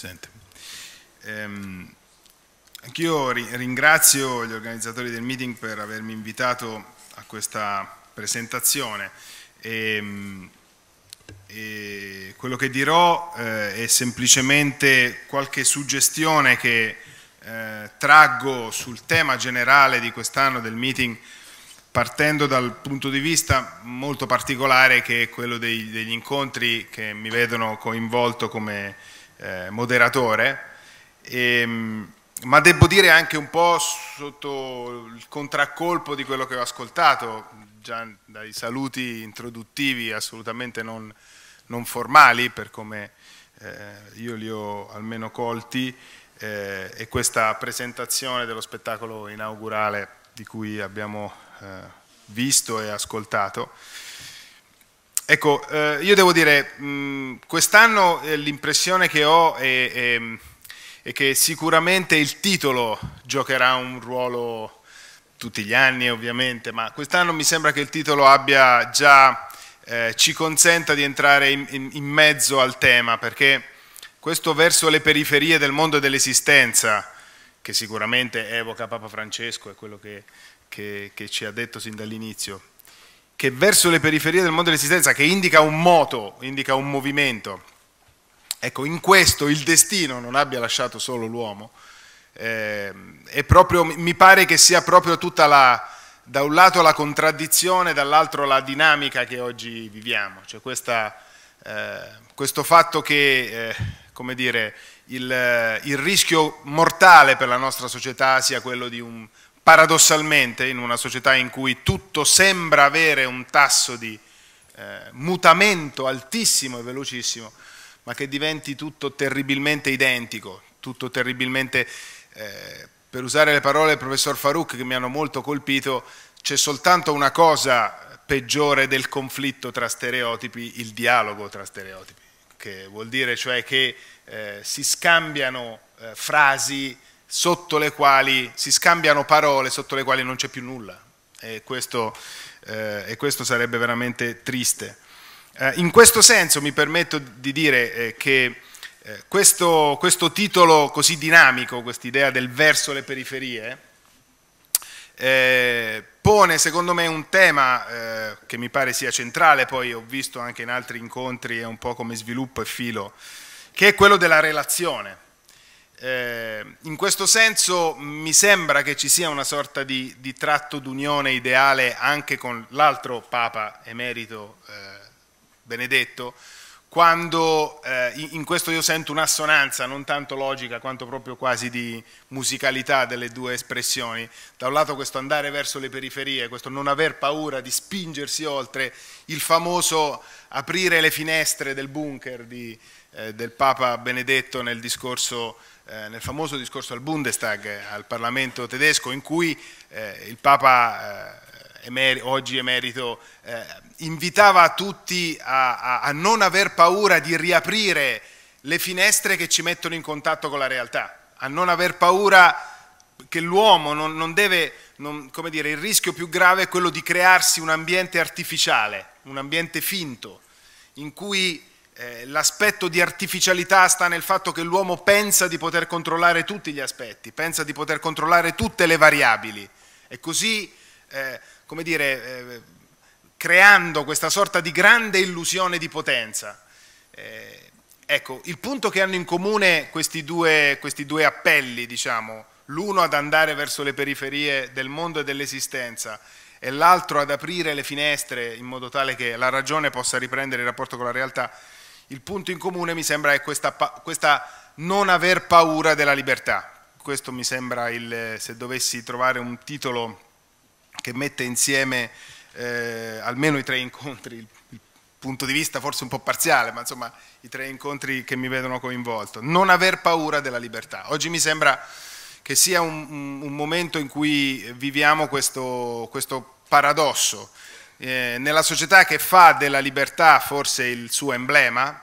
sente. Ehm, anch'io ri ringrazio gli organizzatori del meeting per avermi invitato a questa presentazione. E, ehm, e quello che dirò eh, è semplicemente qualche suggestione che eh, traggo sul tema generale di quest'anno del meeting partendo dal punto di vista molto particolare che è quello dei, degli incontri che mi vedono coinvolto come eh, moderatore, e, ehm, ma devo dire anche un po' sotto il contraccolpo di quello che ho ascoltato, già dai saluti introduttivi assolutamente non, non formali, per come eh, io li ho almeno colti, eh, e questa presentazione dello spettacolo inaugurale di cui abbiamo eh, visto e ascoltato. Ecco, eh, io devo dire, mm, quest'anno eh, l'impressione che ho è, è, è, che sicuramente il titolo giocherà un ruolo tutti gli anni ovviamente, ma quest'anno mi sembra che il titolo abbia già, eh, ci consenta di entrare in, in, in mezzo al tema, perché questo verso le periferie del mondo dell'esistenza, che sicuramente evoca Papa Francesco, è quello che, che, che ci ha detto sin dall'inizio, che verso le periferie del mondo dell'esistenza, che indica un moto, indica un movimento, ecco, in questo il destino non abbia lasciato solo l'uomo, eh, proprio, mi pare che sia proprio tutta la, da un lato la contraddizione, dall'altro la dinamica che oggi viviamo, cioè questa, eh, questo fatto che, eh, come dire, il, eh, il rischio mortale per la nostra società sia quello di un paradossalmente in una società in cui tutto sembra avere un tasso di eh, mutamento altissimo e velocissimo, ma che diventi tutto terribilmente identico, tutto terribilmente, eh, per usare le parole del professor Farouk che mi hanno molto colpito, c'è soltanto una cosa peggiore del conflitto tra stereotipi, il dialogo tra stereotipi, che vuol dire cioè che eh, si scambiano eh, frasi sotto le quali si scambiano parole, sotto le quali non c'è più nulla. E questo, eh, e questo sarebbe veramente triste. Eh, in questo senso mi permetto di dire eh, che eh, questo, questo, titolo così dinamico, quest'idea del verso le periferie, eh, pone secondo me un tema eh, che mi pare sia centrale, poi ho visto anche in altri incontri è un po' come sviluppo e filo, che è quello della relazione eh, in questo senso mi sembra che ci sia una sorta di, di tratto d'unione ideale anche con l'altro Papa emerito eh, Benedetto, quando eh, in questo io sento un'assonanza non tanto logica quanto proprio quasi di musicalità delle due espressioni. Da un lato questo andare verso le periferie, questo non aver paura di spingersi oltre, il famoso aprire le finestre del bunker di, eh, del Papa Benedetto nel, discorso, eh, nel, famoso discorso al Bundestag, eh, al Parlamento tedesco, in cui eh, il Papa eh, emer oggi emerito invitava tutti a, a, a non aver paura di riaprire le finestre che ci mettono in contatto con la realtà, a non aver paura che l'uomo non, non, deve, non, come dire, il rischio più grave è quello di crearsi un ambiente artificiale, un ambiente finto, in cui eh, l'aspetto di artificialità sta nel fatto che l'uomo pensa di poter controllare tutti gli aspetti, pensa di poter controllare tutte le variabili e così, eh, come dire, eh, creando questa sorta di grande illusione di potenza. Eh, ecco, il punto che hanno in comune questi due, questi due appelli, diciamo, l'uno ad andare verso le periferie del mondo e dell'esistenza e l'altro ad aprire le finestre in modo tale che la ragione possa riprendere il rapporto con la realtà, il punto in comune mi sembra è questa, questa non aver paura della libertà. Questo mi sembra, il, eh, se dovessi trovare un titolo che mette insieme eh, almeno i tre incontri, il, il punto di vista forse un po' parziale, ma insomma i tre incontri che mi vedono coinvolto. Non aver paura della libertà. Oggi mi sembra che sia un, un momento in cui viviamo questo, questo paradosso. Eh, nella società che fa della libertà forse il suo emblema,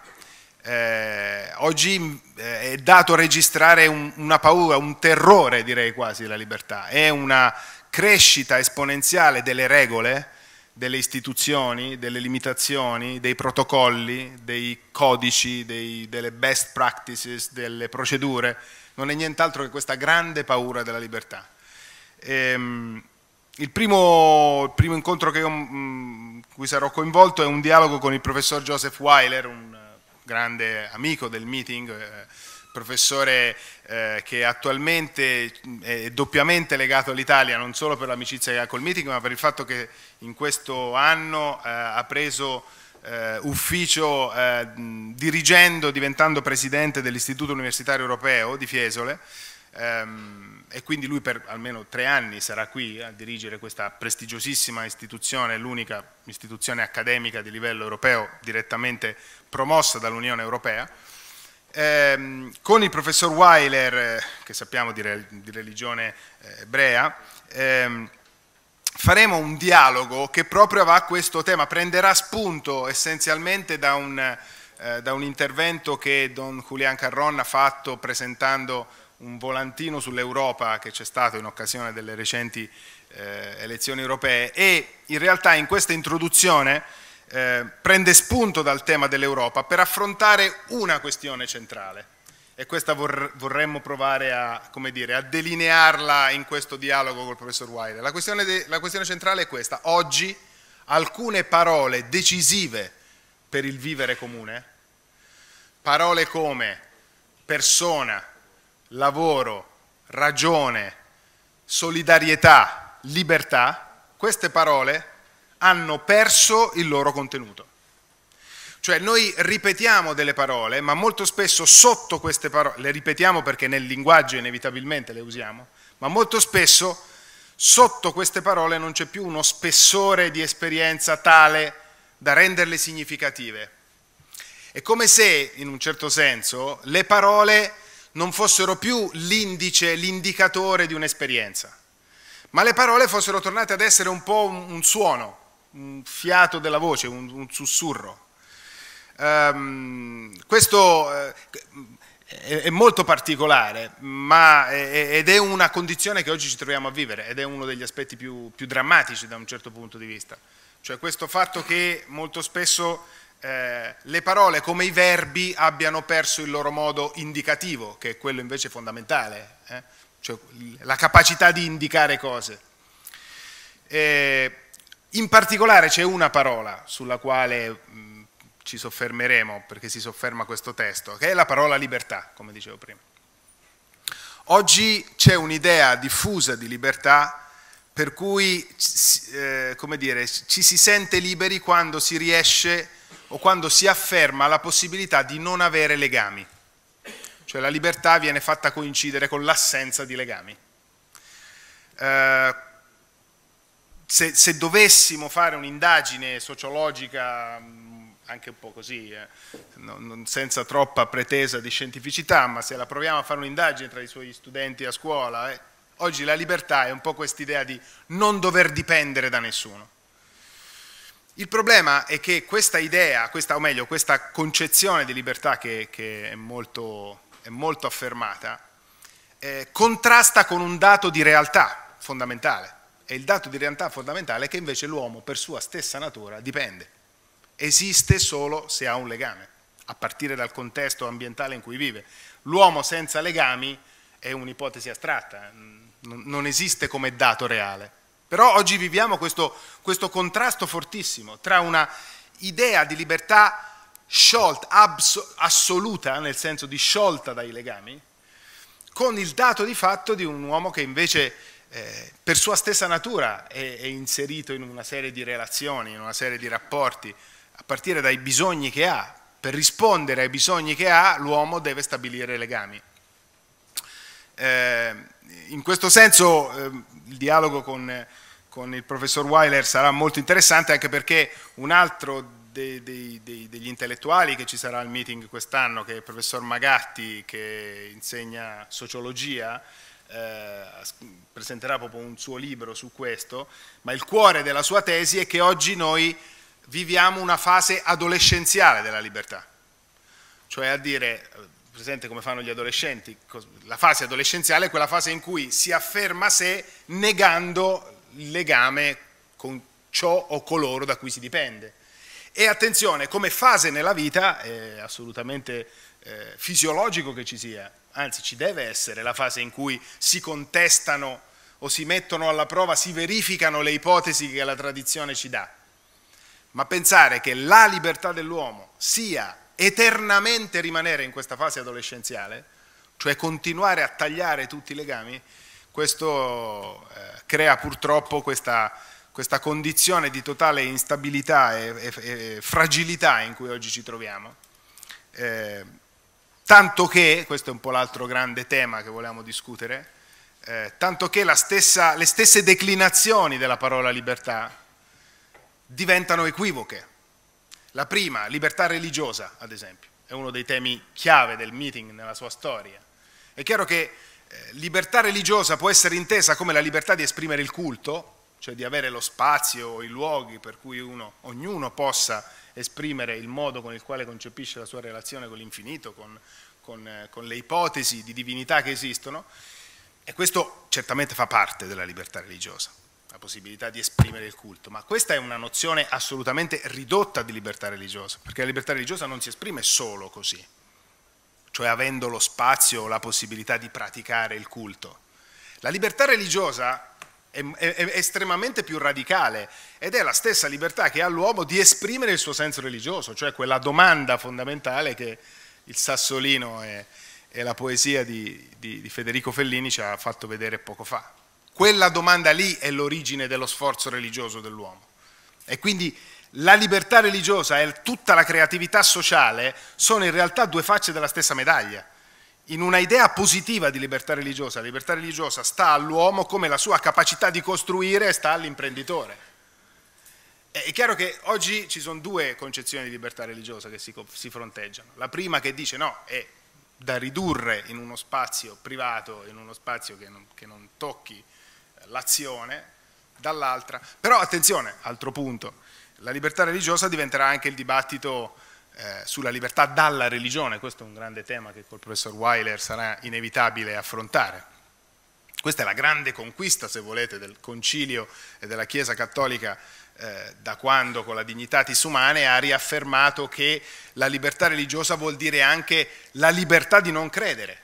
eh, oggi mm, eh, è dato registrare un, una paura, un terrore direi quasi della libertà, è una crescita esponenziale delle regole, delle istituzioni, delle limitazioni, dei protocolli, dei codici, dei, delle best practices, delle procedure, non è nient'altro che questa grande paura della libertà. Eh, il primo, il primo, incontro io, mm, in cui sarò coinvolto è un dialogo con il professor Joseph Weiler, un eh, grande amico del meeting, eh, professore eh, che attualmente mm, è doppiamente legato all'Italia, non solo per l'amicizia che ha col meeting, ma per il fatto che in questo anno eh, ha preso eh, ufficio eh, mm, dirigendo, diventando presidente dell'Istituto Universitario Europeo di Fiesole. Ehm, e quindi lui per almeno tre anni sarà qui a dirigere questa prestigiosissima istituzione, l'unica istituzione accademica di livello europeo direttamente promossa dall'Unione Europea. Eh, con il professor Weiler, eh, che sappiamo di, re, di religione eh, ebrea, ehm, faremo un dialogo che proprio va a questo tema, prenderà spunto essenzialmente da un, eh, da un intervento che Don Julian Carron ha fatto presentando un volantino sull'Europa che c'è stato in occasione delle recenti eh, elezioni europee e in realtà in questa introduzione eh, prende spunto dal tema dell'Europa per affrontare una questione centrale e questa vor vorremmo provare a, dire, a, delinearla in questo dialogo col professor Wilder. La questione, la questione centrale è questa, oggi alcune parole decisive per il vivere comune, parole come persona, lavoro, ragione, solidarietà, libertà, queste parole hanno perso il loro contenuto. Cioè noi ripetiamo delle parole, ma molto spesso sotto queste parole, le ripetiamo perché nel linguaggio inevitabilmente le usiamo, ma molto spesso sotto queste parole non c'è più uno spessore di esperienza tale da renderle significative. È come se, in un certo senso, le parole non fossero più l'indice, l'indicatore di un'esperienza, ma le parole fossero tornate ad essere un po' un, un suono, un fiato della voce, un, un sussurro. Um, questo eh, è, è, molto particolare ma è, ed è una condizione che oggi ci troviamo a vivere ed è uno degli aspetti più, più drammatici da un certo punto di vista. Cioè questo fatto che molto spesso eh, le parole come i verbi abbiano perso il loro modo indicativo, che è quello invece fondamentale, eh? cioè la capacità di indicare cose. Eh, in particolare c'è una parola sulla quale mh, mm, ci soffermeremo, perché si sofferma questo testo, che è la parola libertà, come dicevo prima. Oggi c'è un'idea diffusa di libertà per cui eh, dire, ci si sente liberi quando si riesce a o quando si afferma la possibilità di non avere legami, cioè la libertà viene fatta coincidere con l'assenza di legami. Eh, se, se, dovessimo fare un'indagine sociologica, mm, anche un po' così, eh, non, senza troppa pretesa di scientificità, ma se la proviamo a fare un'indagine tra i suoi studenti a scuola, eh, oggi la libertà è un po' quest'idea di non dover dipendere da nessuno il problema è che questa idea, questa, o meglio questa concezione di libertà che, che è, molto, è, molto, affermata, eh, contrasta con un dato di realtà fondamentale. E il dato di realtà fondamentale è che invece l'uomo per sua stessa natura dipende. Esiste solo se ha un legame, a partire dal contesto ambientale in cui vive. L'uomo senza legami è un'ipotesi astratta, non esiste come dato reale. Però oggi viviamo questo, questo contrasto fortissimo tra una idea di libertà sciolta, abso, assoluta, nel senso di sciolta dai legami, con il dato di fatto di un uomo che invece eh, per sua stessa natura è, è, inserito in una serie di relazioni, in una serie di rapporti, a partire dai bisogni che ha. Per rispondere ai bisogni che ha, l'uomo deve stabilire legami. Eh, in questo senso... Eh, il dialogo con, con il professor Weiler sarà molto interessante anche perché un altro dei, dei, dei, degli intellettuali che ci sarà al meeting quest'anno, che è il professor Magatti che insegna sociologia, eh, presenterà proprio un suo libro su questo, ma il cuore della sua tesi è che oggi noi viviamo una fase adolescenziale della libertà, cioè a dire presente come fanno gli adolescenti, la fase adolescenziale è quella fase in cui si afferma sé negando il legame con ciò o coloro da cui si dipende. E attenzione, come fase nella vita è assolutamente eh, fisiologico che ci sia, anzi ci deve essere la fase in cui si contestano o si mettono alla prova, si verificano le ipotesi che la tradizione ci dà. Ma pensare che la libertà dell'uomo sia eternamente rimanere in questa fase adolescenziale, cioè continuare a tagliare tutti i legami, questo eh, crea purtroppo questa, questa, condizione di totale instabilità e, e, e, fragilità in cui oggi ci troviamo. Eh, tanto che, questo è un po' l'altro grande tema che volevamo discutere, eh, tanto che stessa, le stesse declinazioni della parola libertà diventano equivoche la prima, libertà religiosa, ad esempio, è uno dei temi chiave del meeting nella sua storia. È chiaro che eh, libertà religiosa può essere intesa come la libertà di esprimere il culto, cioè di avere lo spazio o i luoghi per cui uno, ognuno possa esprimere il modo con il quale concepisce la sua relazione con l'infinito, con, con, eh, con le ipotesi di divinità che esistono, e questo certamente fa parte della libertà religiosa la possibilità di esprimere il culto, ma questa è una nozione assolutamente ridotta di libertà religiosa, perché la libertà religiosa non si esprime solo così, cioè avendo lo spazio o la possibilità di praticare il culto. La libertà religiosa è, è, è estremamente più radicale ed è la stessa libertà che ha l'uomo di esprimere il suo senso religioso, cioè quella domanda fondamentale che il sassolino e, e la poesia di, di, di Federico Fellini ci ha fatto vedere poco fa. Quella domanda lì è l'origine dello sforzo religioso dell'uomo. E quindi la libertà religiosa e tutta la creatività sociale sono in realtà due facce della stessa medaglia. In una idea positiva di libertà religiosa, la libertà religiosa sta all'uomo come la sua capacità di costruire sta all'imprenditore. È chiaro che oggi ci sono due concezioni di libertà religiosa che si, si fronteggiano. La prima che dice no, è da ridurre in uno spazio privato, in uno spazio che non, che non tocchi l'azione, dall'altra. Però attenzione, altro punto, la libertà religiosa diventerà anche il dibattito eh, sulla libertà dalla religione, questo è un grande tema che col professor Weiler sarà inevitabile affrontare. Questa è la grande conquista, se volete, del concilio e della Chiesa cattolica eh, da quando con la Dignitatis Humane ha riaffermato che la libertà religiosa vuol dire anche la libertà di non credere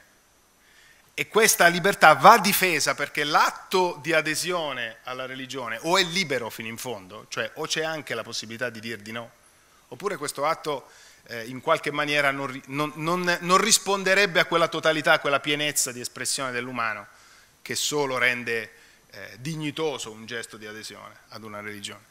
e questa libertà va difesa perché l'atto di adesione alla religione o è libero fino in fondo, cioè o c'è anche la possibilità di dir di no, oppure questo atto eh, in qualche maniera non, non, non, non risponderebbe a quella totalità, a quella pienezza di espressione dell'umano che solo rende eh, dignitoso un gesto di adesione ad una religione.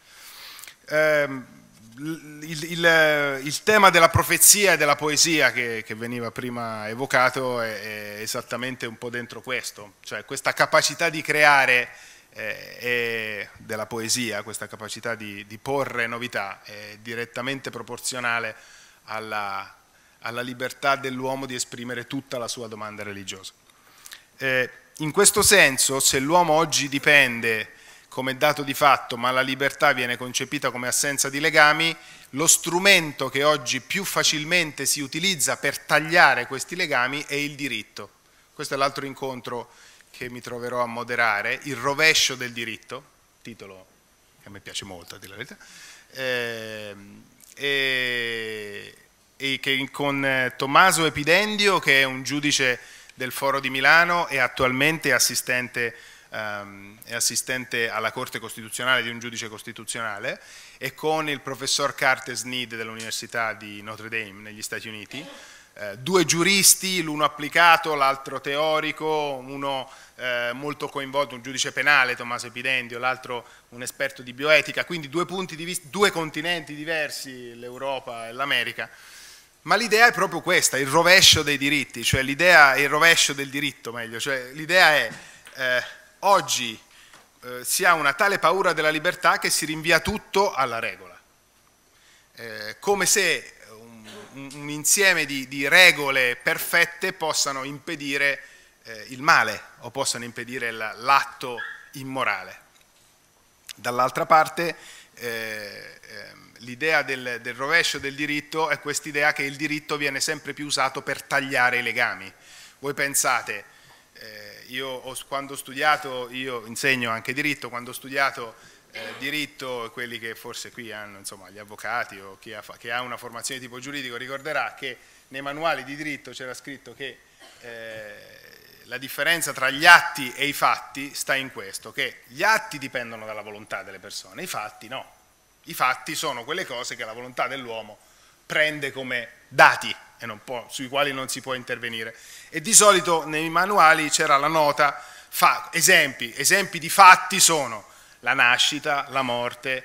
Ehm, il, il, il, tema della profezia e della poesia che, che veniva prima evocato è, è, esattamente un po' dentro questo, cioè questa capacità di creare eh, della poesia, questa capacità di, di, porre novità è direttamente proporzionale alla, alla libertà dell'uomo di esprimere tutta la sua domanda religiosa. Eh, in questo senso, se l'uomo oggi dipende come dato di fatto, ma la libertà viene concepita come assenza di legami, lo strumento che oggi più facilmente si utilizza per tagliare questi legami è il diritto. Questo è l'altro incontro che mi troverò a moderare, il rovescio del diritto, titolo che a me piace molto, a dire la verità, eh, e, e con eh, Tommaso Epidendio, che è un giudice del Foro di Milano e attualmente assistente ehm, è assistente alla Corte Costituzionale di un giudice costituzionale e con il professor Carter Sneed dell'Università di Notre Dame negli Stati Uniti. Eh, due giuristi, l'uno applicato, l'altro teorico, uno eh, molto coinvolto, un giudice penale, Tommaso Epidendio, l'altro un esperto di bioetica, quindi due, di vista, due continenti diversi, l'Europa e l'America. Ma l'idea è proprio questa, il rovescio dei diritti, cioè l'idea, il rovescio del diritto meglio, cioè l'idea è eh, oggi eh, si ha una tale paura della libertà che si rinvia tutto alla regola, eh, come se un, un insieme di, di, regole perfette possano impedire eh, il male o possano impedire l'atto immorale. Dall'altra parte eh, ehm, l'idea del, del, rovescio del diritto è quest'idea che il diritto viene sempre più usato per tagliare i legami. Voi pensate eh, io ho, quando ho studiato, io insegno anche diritto, quando ho studiato eh, diritto, quelli che forse qui hanno, insomma, gli avvocati o chi ha, che ha una formazione di tipo giuridico ricorderà che nei manuali di diritto c'era scritto che eh, la differenza tra gli atti e i fatti sta in questo, che gli atti dipendono dalla volontà delle persone, i fatti no. I fatti sono quelle cose che la volontà dell'uomo prende come dati, può, sui quali non si può intervenire. E di solito nei manuali c'era la nota, fa, esempi, esempi di fatti sono la nascita, la morte,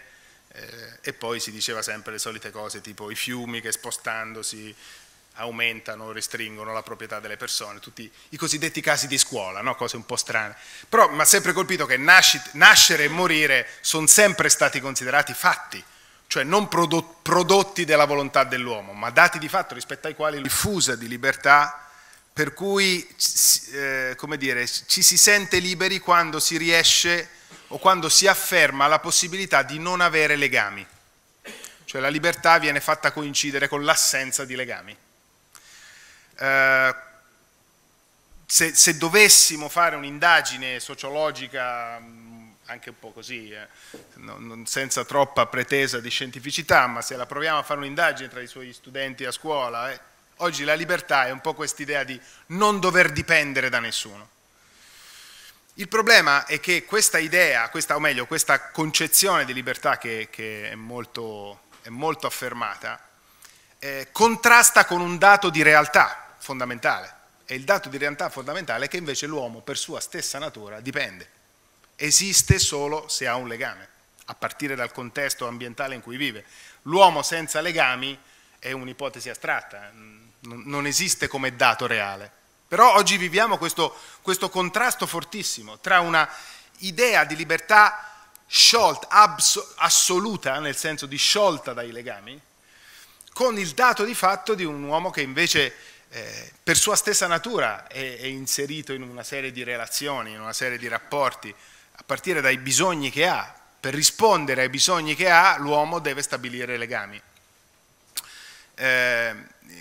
eh, e poi si diceva sempre le solite cose tipo i fiumi che spostandosi aumentano, restringono la proprietà delle persone, tutti i cosiddetti casi di scuola, no? cose un po' strane. Però mi ha sempre colpito che nascit, nascere e morire sono sempre stati considerati fatti, cioè non prodotti della volontà dell'uomo, ma dati di fatto rispetto ai quali diffusa di libertà per cui eh, come dire, ci si sente liberi quando si riesce o quando si afferma la possibilità di non avere legami, cioè la libertà viene fatta coincidere con l'assenza di legami. Eh, se, se dovessimo fare un'indagine sociologica anche un po' così, eh, non, non, senza troppa pretesa di scientificità, ma se la proviamo a fare un'indagine tra i suoi studenti a scuola, eh, oggi la libertà è un po' quest'idea di non dover dipendere da nessuno. Il problema è che questa idea, questa, o meglio, questa concezione di libertà che, che è, molto, è, molto, affermata, eh, contrasta con un dato di realtà fondamentale. E il dato di realtà fondamentale è che invece l'uomo, per sua stessa natura, dipende esiste solo se ha un legame, a partire dal contesto ambientale in cui vive. L'uomo senza legami è un'ipotesi astratta, non esiste come dato reale. Però oggi viviamo questo, questo contrasto fortissimo tra una idea di libertà sciolta, assoluta, nel senso di sciolta dai legami, con il dato di fatto di un uomo che invece eh, per sua stessa natura è, è inserito in una serie di relazioni, in una serie di rapporti, a partire dai bisogni che ha. Per rispondere ai bisogni che ha, l'uomo deve stabilire legami. Eh,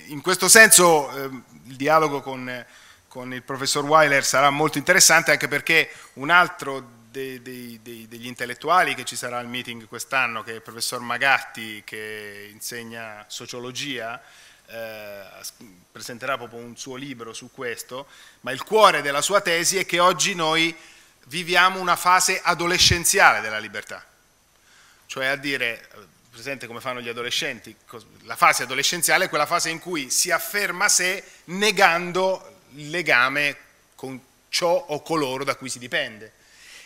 in questo senso eh, il dialogo con, con, il professor Weiler sarà molto interessante anche perché un altro dei, dei, dei, degli intellettuali che ci sarà al meeting quest'anno, che è il professor Magatti che insegna sociologia, eh, presenterà proprio un suo libro su questo, ma il cuore della sua tesi è che oggi noi viviamo una fase adolescenziale della libertà, cioè a dire, eh, presente come fanno gli adolescenti, la fase adolescenziale è quella fase in cui si afferma sé negando il legame con ciò o coloro da cui si dipende.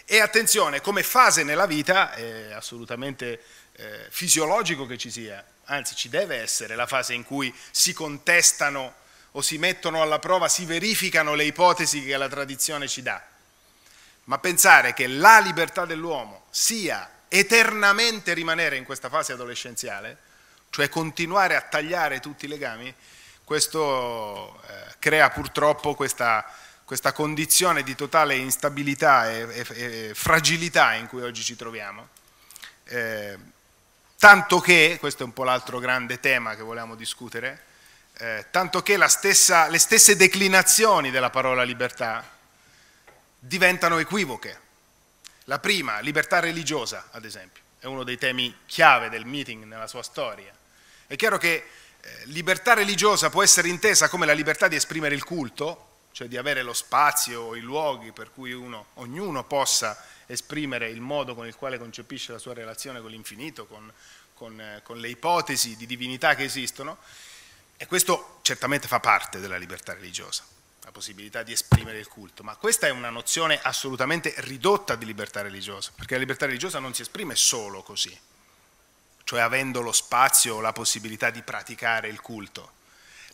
E attenzione, come fase nella vita è assolutamente eh, fisiologico che ci sia, anzi ci deve essere la fase in cui si contestano o si mettono alla prova, si verificano le ipotesi che la tradizione ci dà ma pensare che la libertà dell'uomo sia eternamente rimanere in questa fase adolescenziale, cioè continuare a tagliare tutti i legami, questo eh, crea purtroppo questa, questa, condizione di totale instabilità e, e, e, fragilità in cui oggi ci troviamo. Eh, tanto che, questo è un po' l'altro grande tema che volevamo discutere, eh, tanto che stessa, le stesse declinazioni della parola libertà diventano equivoche. La prima, libertà religiosa, ad esempio, è uno dei temi chiave del meeting nella sua storia. È chiaro che eh, libertà religiosa può essere intesa come la libertà di esprimere il culto, cioè di avere lo spazio o i luoghi per cui uno, ognuno possa esprimere il modo con il quale concepisce la sua relazione con l'infinito, con, con, eh, con le ipotesi di divinità che esistono, e questo certamente fa parte della libertà religiosa la possibilità di esprimere il culto, ma questa è una nozione assolutamente ridotta di libertà religiosa, perché la libertà religiosa non si esprime solo così, cioè avendo lo spazio o la possibilità di praticare il culto.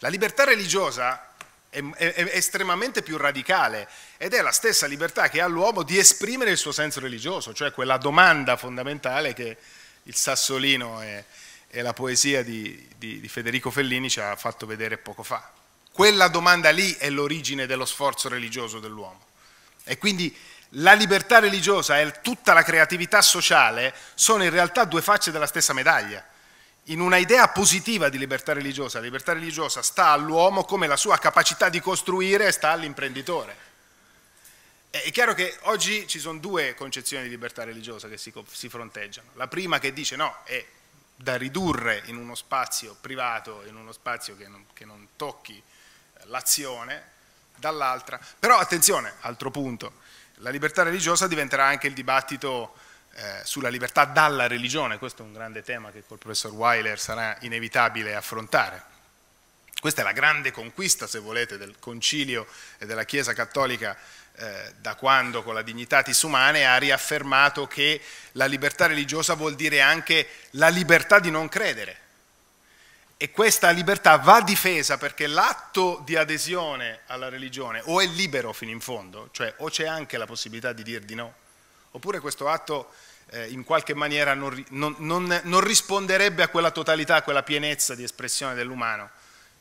La libertà religiosa è, è, è estremamente più radicale ed è la stessa libertà che ha l'uomo di esprimere il suo senso religioso, cioè quella domanda fondamentale che il sassolino e, e la poesia di, di, di Federico Fellini ci ha fatto vedere poco fa. Quella domanda lì è l'origine dello sforzo religioso dell'uomo. E quindi la libertà religiosa e tutta la creatività sociale sono in realtà due facce della stessa medaglia. In una idea positiva di libertà religiosa, la libertà religiosa sta all'uomo come la sua capacità di costruire sta all'imprenditore. È chiaro che oggi ci sono due concezioni di libertà religiosa che si, si fronteggiano. La prima che dice no, è da ridurre in uno spazio privato, in uno spazio che non, che non tocchi l'azione, dall'altra. Però attenzione, altro punto, la libertà religiosa diventerà anche il dibattito eh, sulla libertà dalla religione, questo è un grande tema che col professor Weiler sarà inevitabile affrontare. Questa è la grande conquista, se volete, del concilio e della Chiesa Cattolica eh, da quando con la Dignitatis Humane ha riaffermato che la libertà religiosa vuol dire anche la libertà di non credere e questa libertà va difesa perché l'atto di adesione alla religione o è libero fino in fondo, cioè o c'è anche la possibilità di dir di no, oppure questo atto eh, in qualche maniera non, non, non, non risponderebbe a quella totalità, a quella pienezza di espressione dell'umano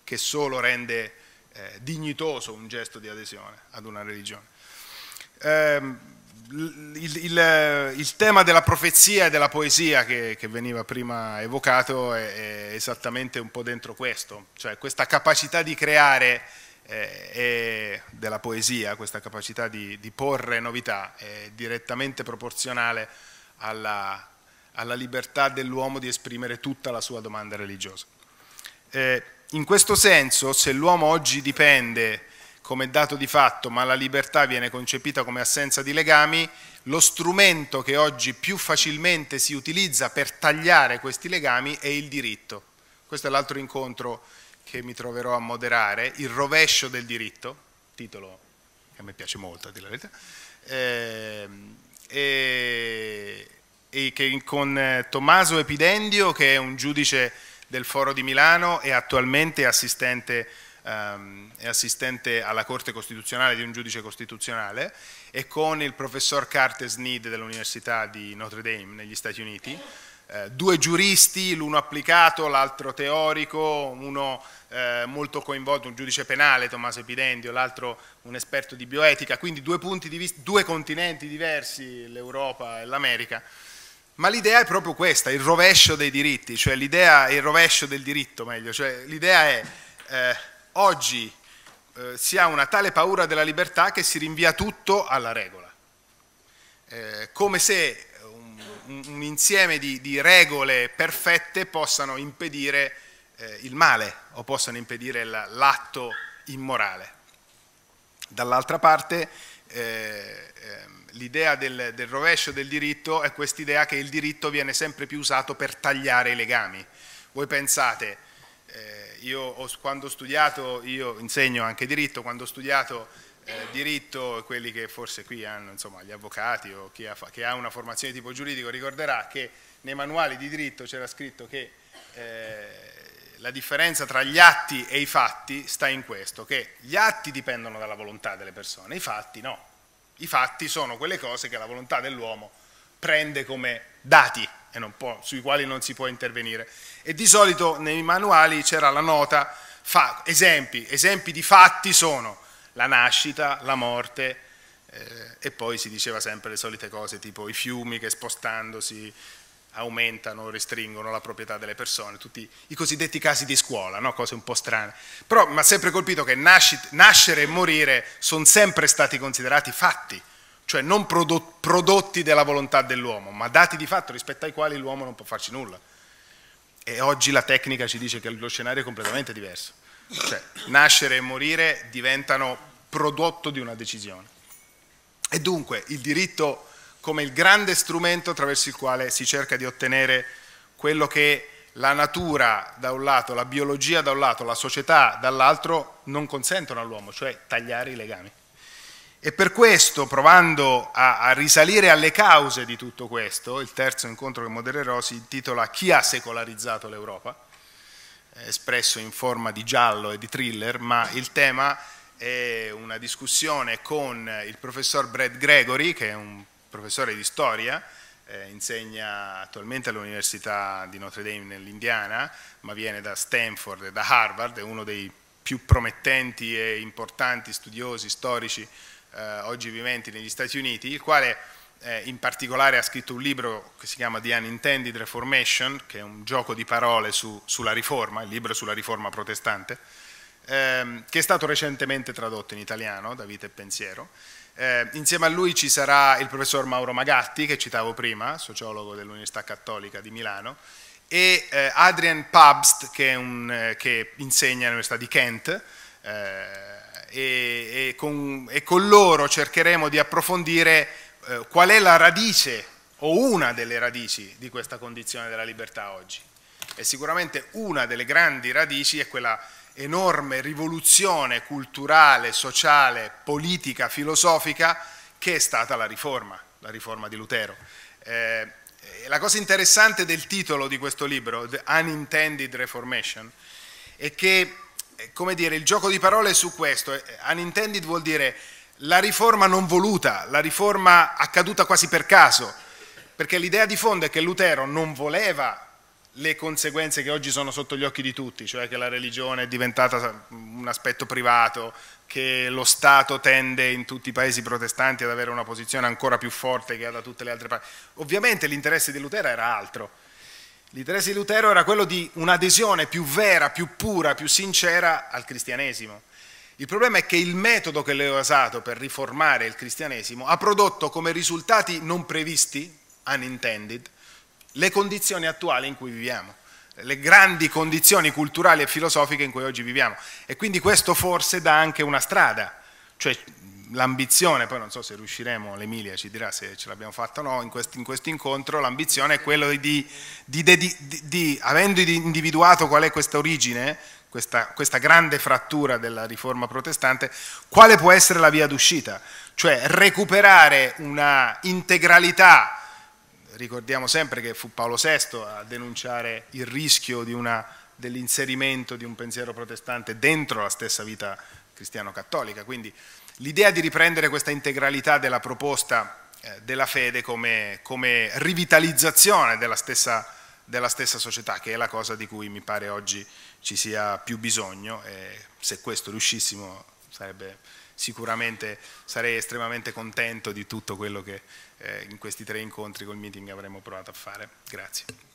che solo rende eh, dignitoso un gesto di adesione ad una religione. Ehm, il, il, il, tema della profezia e della poesia che, che veniva prima evocato è, è, esattamente un po' dentro questo, cioè questa capacità di creare eh, della poesia, questa capacità di, di, porre novità è direttamente proporzionale alla, alla libertà dell'uomo di esprimere tutta la sua domanda religiosa. Eh, in questo senso, se l'uomo oggi dipende come dato di fatto, ma la libertà viene concepita come assenza di legami, lo strumento che oggi più facilmente si utilizza per tagliare questi legami è il diritto. Questo è l'altro incontro che mi troverò a moderare, il rovescio del diritto, titolo che a me piace molto, a dire la verità, eh, e, e con eh, Tommaso Epidendio, che è un giudice del Foro di Milano e attualmente assistente ehm, è assistente alla Corte Costituzionale di un giudice costituzionale e con il professor Carter Sneed dell'Università di Notre Dame negli Stati Uniti. Eh, due giuristi, l'uno applicato, l'altro teorico, uno eh, molto coinvolto, un giudice penale, Tommaso Epidendio, l'altro un esperto di bioetica, quindi due, di vista, due continenti diversi, l'Europa e l'America. Ma l'idea è proprio questa, il rovescio dei diritti, cioè l'idea, il rovescio del diritto meglio, cioè l'idea è eh, oggi eh, si ha una tale paura della libertà che si rinvia tutto alla regola, eh, come se un, un insieme di, di, regole perfette possano impedire eh, il male o possano impedire l'atto immorale. Dall'altra parte eh, ehm, l'idea del, del, rovescio del diritto è quest'idea che il diritto viene sempre più usato per tagliare i legami. Voi pensate eh, io ho, quando ho studiato, io insegno anche diritto, quando ho studiato eh, diritto, quelli che forse qui hanno, insomma, gli avvocati o chi ha, che ha una formazione di tipo giuridico ricorderà che nei manuali di diritto c'era scritto che eh, la differenza tra gli atti e i fatti sta in questo, che gli atti dipendono dalla volontà delle persone, i fatti no. I fatti sono quelle cose che la volontà dell'uomo prende come dati può, sui quali non si può intervenire. E di solito nei manuali c'era la nota, fa, esempi, esempi di fatti sono la nascita, la morte, eh, e poi si diceva sempre le solite cose tipo i fiumi che spostandosi aumentano, restringono la proprietà delle persone, tutti i cosiddetti casi di scuola, no? cose un po' strane. Però mi ha sempre colpito che nascit, nascere e morire sono sempre stati considerati fatti, cioè non prodotti della volontà dell'uomo, ma dati di fatto rispetto ai quali l'uomo non può farci nulla. E oggi la tecnica ci dice che lo scenario è completamente diverso. Cioè, nascere e morire diventano prodotto di una decisione. E dunque il diritto come il grande strumento attraverso il quale si cerca di ottenere quello che la natura da un lato, la biologia da un lato, la società dall'altro non consentono all'uomo, cioè tagliare i legami. E per questo, provando a, a, risalire alle cause di tutto questo, il terzo incontro che modererò si intitola Chi ha secolarizzato l'Europa? espresso in forma di giallo e di thriller, ma il tema è una discussione con il professor Brad Gregory, che è un professore di storia, eh, insegna attualmente all'Università di Notre Dame nell'Indiana, ma viene da Stanford e da Harvard, è uno dei più promettenti e importanti studiosi storici eh, oggi viventi negli Stati Uniti, il quale eh, in particolare ha scritto un libro che si chiama The Unintended Reformation, che è un gioco di parole su, sulla riforma, il libro sulla riforma protestante, ehm, che è stato recentemente tradotto in italiano da Vita e Pensiero. Eh, insieme a lui ci sarà il professor Mauro Magatti, che citavo prima, sociologo dell'Università Cattolica di Milano, e eh, Adrian Pabst, che, un, eh, che, insegna all'Università di Kent, eh, e, e, con, e con, loro cercheremo di approfondire eh, qual è la radice o una delle radici di questa condizione della libertà oggi. E sicuramente una delle grandi radici è quella enorme rivoluzione culturale, sociale, politica, filosofica che è stata la riforma, la riforma di Lutero. Eh, la cosa interessante del titolo di questo libro, The Unintended Reformation, è che come dire, il gioco di parole è su questo. Unintended vuol dire la riforma non voluta, la riforma accaduta quasi per caso, perché l'idea di fondo è che Lutero non voleva le conseguenze che oggi sono sotto gli occhi di tutti, cioè che la religione è diventata un aspetto privato, che lo Stato tende in tutti i paesi protestanti ad avere una posizione ancora più forte che ha da tutte le altre parti. Ovviamente l'interesse di Lutero era altro L'interesse di Lutero era quello di un'adesione più vera, più pura, più sincera al cristianesimo. Il problema è che il metodo che lei ha usato per riformare il cristianesimo ha prodotto come risultati non previsti, unintended, le condizioni attuali in cui viviamo, le grandi condizioni culturali e filosofiche in cui oggi viviamo. E quindi questo forse dà anche una strada, cioè l'ambizione, poi non so se riusciremo, l'Emilia ci dirà se ce l'abbiamo fatta o no, in, quest, in questo incontro l'ambizione è quella di, di, di, di, avendo individuato qual è questa origine, questa, questa grande frattura della riforma protestante, quale può essere la via d'uscita, cioè recuperare una integralità ricordiamo sempre che fu Paolo VI a denunciare il rischio dell'inserimento di un pensiero protestante dentro la stessa vita cristiano-cattolica, quindi L'idea di riprendere questa integralità della proposta eh, della fede come, come rivitalizzazione della stessa, della stessa, società, che è la cosa di cui mi pare oggi ci sia più bisogno, e se questo riuscissimo sarebbe sicuramente sarei estremamente contento di tutto quello che eh, in questi tre incontri col meeting avremmo provato a fare. Grazie.